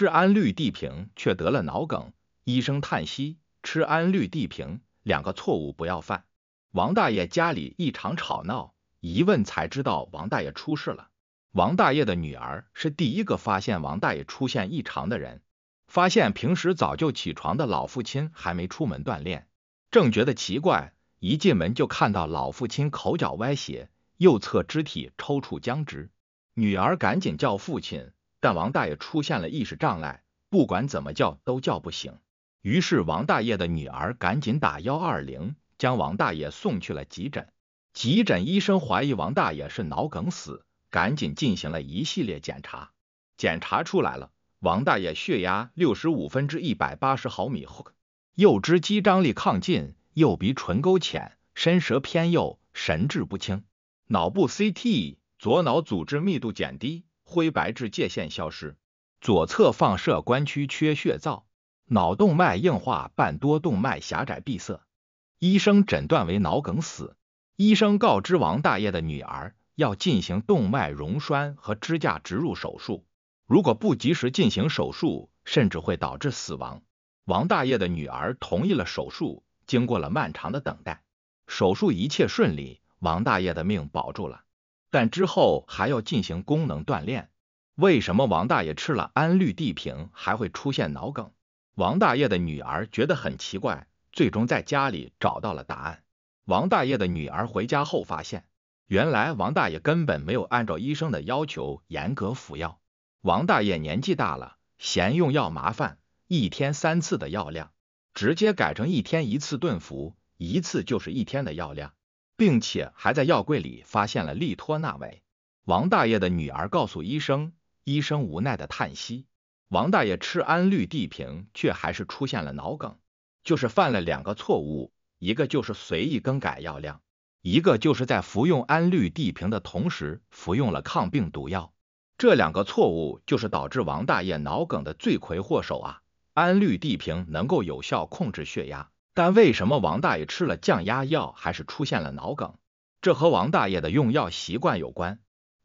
吃氨氯地平却得了脑梗，医生叹息：吃氨氯地平两个错误不要犯。王大爷家里异常吵闹，一问才知道王大爷出事了。王大爷的女儿是第一个发现王大爷出现异常的人，发现平时早就起床的老父亲还没出门锻炼，正觉得奇怪，一进门就看到老父亲口角歪斜，右侧肢体抽搐僵直。女儿赶紧叫父亲。但王大爷出现了意识障碍，不管怎么叫都叫不醒。于是王大爷的女儿赶紧打幺二零，将王大爷送去了急诊。急诊医生怀疑王大爷是脑梗死，赶紧进行了一系列检查。检查出来了，王大爷血压六十五分之一百八十毫米汞，右肢肌张力亢进，右鼻唇沟浅，伸舌偏右，神志不清。脑部 CT，左脑组织密度减低。灰白质界限消失，左侧放射关区缺血灶，脑动脉硬化伴多动脉狭窄闭塞。医生诊断为脑梗死。医生告知王大爷的女儿要进行动脉溶栓和支架植入手术，如果不及时进行手术，甚至会导致死亡。王大爷的女儿同意了手术。经过了漫长的等待，手术一切顺利，王大爷的命保住了。但之后还要进行功能锻炼。为什么王大爷吃了安氯地平还会出现脑梗？王大爷的女儿觉得很奇怪，最终在家里找到了答案。王大爷的女儿回家后发现，原来王大爷根本没有按照医生的要求严格服药。王大爷年纪大了，嫌用药麻烦，一天三次的药量直接改成一天一次顿服，一次就是一天的药量，并且还在药柜里发现了利托那韦。王大爷的女儿告诉医生。医生无奈的叹息：“王大爷吃氨氯地平，却还是出现了脑梗，就是犯了两个错误，一个就是随意更改药量，一个就是在服用氨氯地平的同时服用了抗病毒药。这两个错误就是导致王大爷脑梗的罪魁祸首啊！氨氯地平能够有效控制血压，但为什么王大爷吃了降压药还是出现了脑梗？这和王大爷的用药习惯有关。”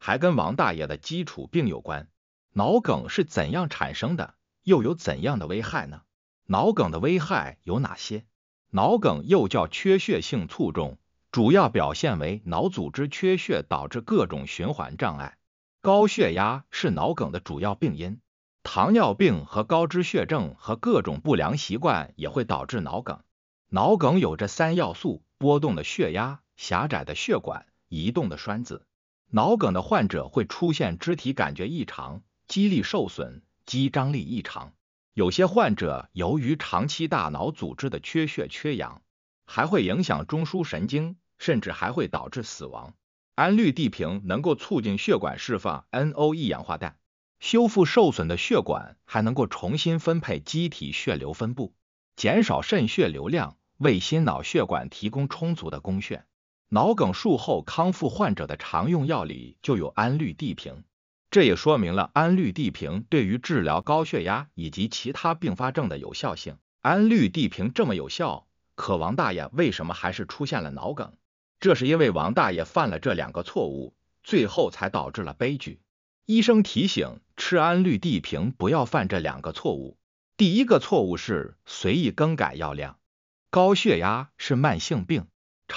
还跟王大爷的基础病有关。脑梗是怎样产生的？又有怎样的危害呢？脑梗的危害有哪些？脑梗又叫缺血性卒中，主要表现为脑组织缺血导致各种循环障碍。高血压是脑梗的主要病因，糖尿病和高脂血症和各种不良习惯也会导致脑梗。脑梗有着三要素：波动的血压、狭窄的血管、移动的栓子。脑梗的患者会出现肢体感觉异常、肌力受损、肌张力异常。有些患者由于长期大脑组织的缺血缺氧，还会影响中枢神经，甚至还会导致死亡。氨氯地平能够促进血管释放 NO 一氧化氮，修复受损的血管，还能够重新分配机体血流分布，减少肾血流量，为心脑血管提供充足的供血。脑梗术后康复患者的常用药里就有氨氯地平，这也说明了氨氯地平对于治疗高血压以及其他并发症的有效性。氨氯地平这么有效，可王大爷为什么还是出现了脑梗？这是因为王大爷犯了这两个错误，最后才导致了悲剧。医生提醒，吃氨氯地平不要犯这两个错误。第一个错误是随意更改药量，高血压是慢性病。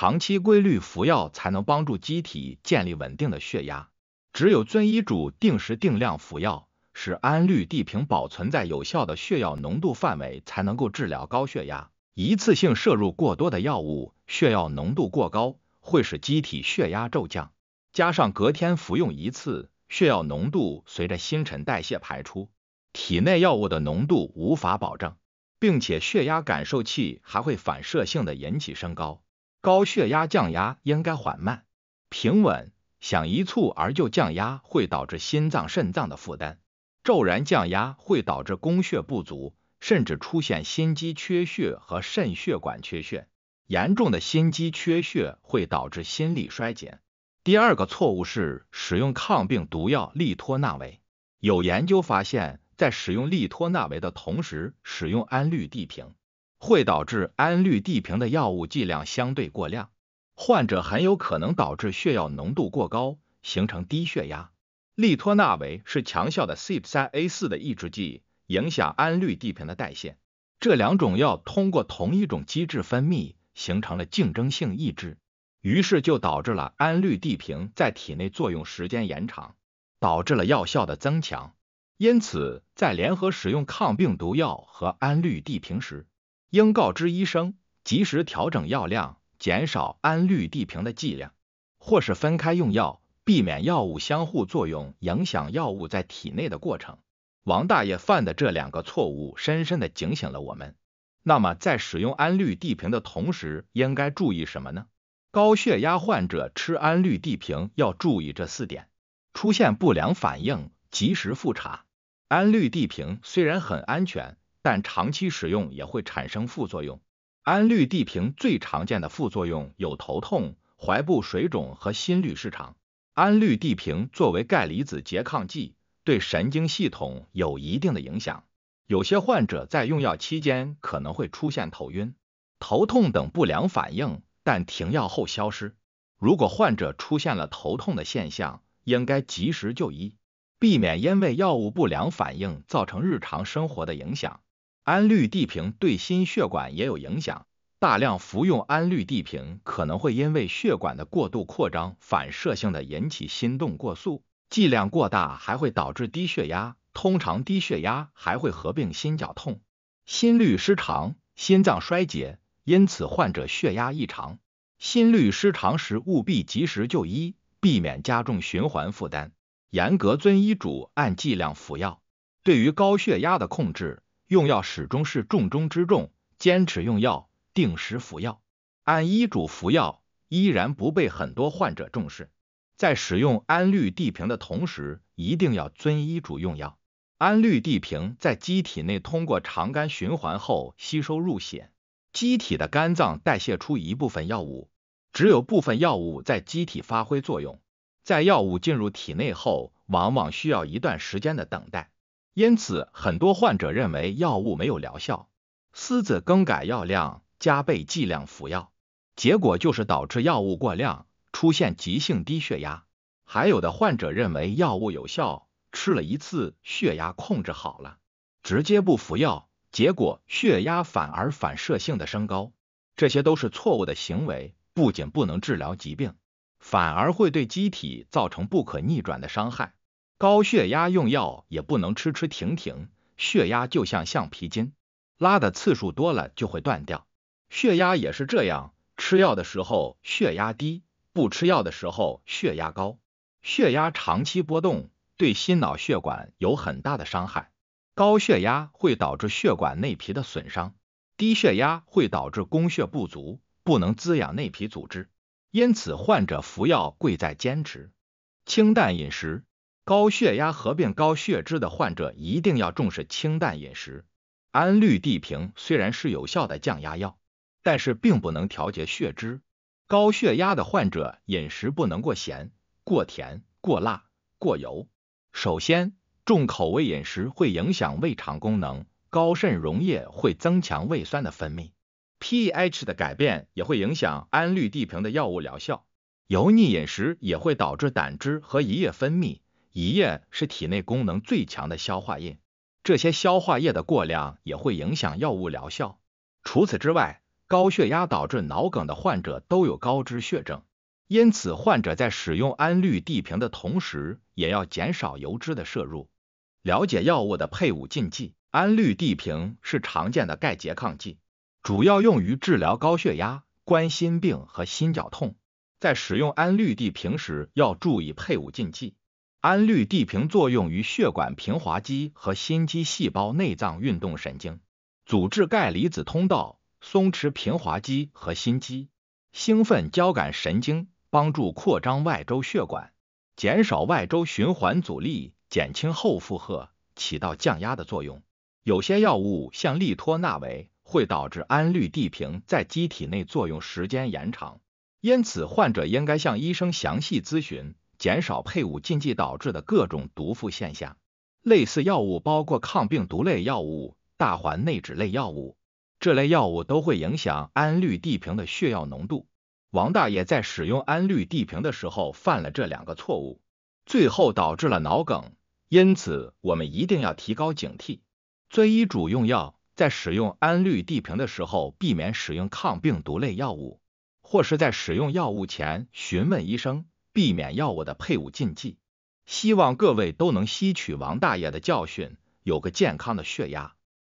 长期规律服药才能帮助机体建立稳定的血压。只有遵医嘱定时定量服药，使氨氯地平保存在有效的血药浓度范围，才能够治疗高血压。一次性摄入过多的药物，血药浓度过高，会使机体血压骤降。加上隔天服用一次，血药浓度随着新陈代谢排出，体内药物的浓度无法保证，并且血压感受器还会反射性的引起升高。高血压降压应该缓慢、平稳，想一蹴而就降压会导致心脏、肾脏的负担。骤然降压会导致供血不足，甚至出现心肌缺血和肾血管缺血。严重的心肌缺血会导致心力衰竭。第二个错误是使用抗病毒药利托那韦。有研究发现，在使用利托那韦的同时使用氨氯地平。会导致氨氯地平的药物剂量相对过量，患者很有可能导致血药浓度过高，形成低血压。利托纳韦是强效的 CYP 三 A 四的抑制剂，影响氨氯地平的代谢。这两种药通过同一种机制分泌，形成了竞争性抑制，于是就导致了氨氯地平在体内作用时间延长，导致了药效的增强。因此，在联合使用抗病毒药和氨氯地平时。应告知医生，及时调整药量，减少氨氯地平的剂量，或是分开用药，避免药物相互作用影响药物在体内的过程。王大爷犯的这两个错误，深深的警醒了我们。那么，在使用氨氯地平的同时，应该注意什么呢？高血压患者吃氨氯地平要注意这四点：出现不良反应，及时复查。氨氯地平虽然很安全。但长期使用也会产生副作用。氨氯地平最常见的副作用有头痛、踝部水肿和心律失常。氨氯地平作为钙离子拮抗剂，对神经系统有一定的影响。有些患者在用药期间可能会出现头晕、头痛等不良反应，但停药后消失。如果患者出现了头痛的现象，应该及时就医，避免因为药物不良反应造成日常生活的影响。氨氯地平对心血管也有影响，大量服用氨氯地平可能会因为血管的过度扩张，反射性的引起心动过速，剂量过大还会导致低血压，通常低血压还会合并心绞痛、心律失常、心脏衰竭，因此患者血压异常、心律失常时务必及时就医，避免加重循环负担，严格遵医嘱按剂量服药，对于高血压的控制。用药始终是重中之重，坚持用药，定时服药，按医嘱服药，依然不被很多患者重视。在使用氨氯地平的同时，一定要遵医嘱用药。氨氯地平在机体内通过肠肝循环后吸收入血，机体的肝脏代谢出一部分药物，只有部分药物在机体发挥作用。在药物进入体内后，往往需要一段时间的等待。因此，很多患者认为药物没有疗效，私自更改药量、加倍剂量服药，结果就是导致药物过量，出现急性低血压。还有的患者认为药物有效，吃了一次血压控制好了，直接不服药，结果血压反而反射性的升高。这些都是错误的行为，不仅不能治疗疾病，反而会对机体造成不可逆转的伤害。高血压用药也不能吃吃停停，血压就像橡皮筋，拉的次数多了就会断掉。血压也是这样，吃药的时候血压低，不吃药的时候血压高。血压长期波动对心脑血管有很大的伤害。高血压会导致血管内皮的损伤，低血压会导致供血不足，不能滋养内皮组织。因此，患者服药贵在坚持，清淡饮食。高血压合并高血脂的患者一定要重视清淡饮食。氨氯地平虽然是有效的降压药，但是并不能调节血脂。高血压的患者饮食不能过咸、过甜、过辣、过油。首先，重口味饮食会影响胃肠功能，高渗溶液会增强胃酸的分泌，pH 的改变也会影响氨氯地平的药物疗效。油腻饮食也会导致胆汁和胰液分泌。胰液是体内功能最强的消化液，这些消化液的过量也会影响药物疗效。除此之外，高血压导致脑梗的患者都有高脂血症，因此患者在使用氨氯地平的同时，也要减少油脂的摄入。了解药物的配伍禁忌，氨氯地平是常见的钙拮抗剂，主要用于治疗高血压、冠心病和心绞痛。在使用氨氯地平时，要注意配伍禁忌。氨氯地平作用于血管平滑肌和心肌细胞内脏运动神经，阻滞钙离子通道，松弛平滑肌和心肌，兴奋交感神经，帮助扩张外周血管，减少外周循环阻力，减轻后负荷，起到降压的作用。有些药物像利托那韦会导致氨氯地平在机体内作用时间延长，因此患者应该向医生详细咨询。减少配伍禁忌导致的各种毒副现象。类似药物包括抗病毒类药物、大环内酯类药物，这类药物都会影响氨氯地平的血药浓度。王大爷在使用氨氯地平的时候犯了这两个错误，最后导致了脑梗。因此，我们一定要提高警惕。遵医嘱用药，在使用氨氯地平的时候，避免使用抗病毒类药物，或是在使用药物前询问医生。避免药物的配伍禁忌，希望各位都能吸取王大爷的教训，有个健康的血压。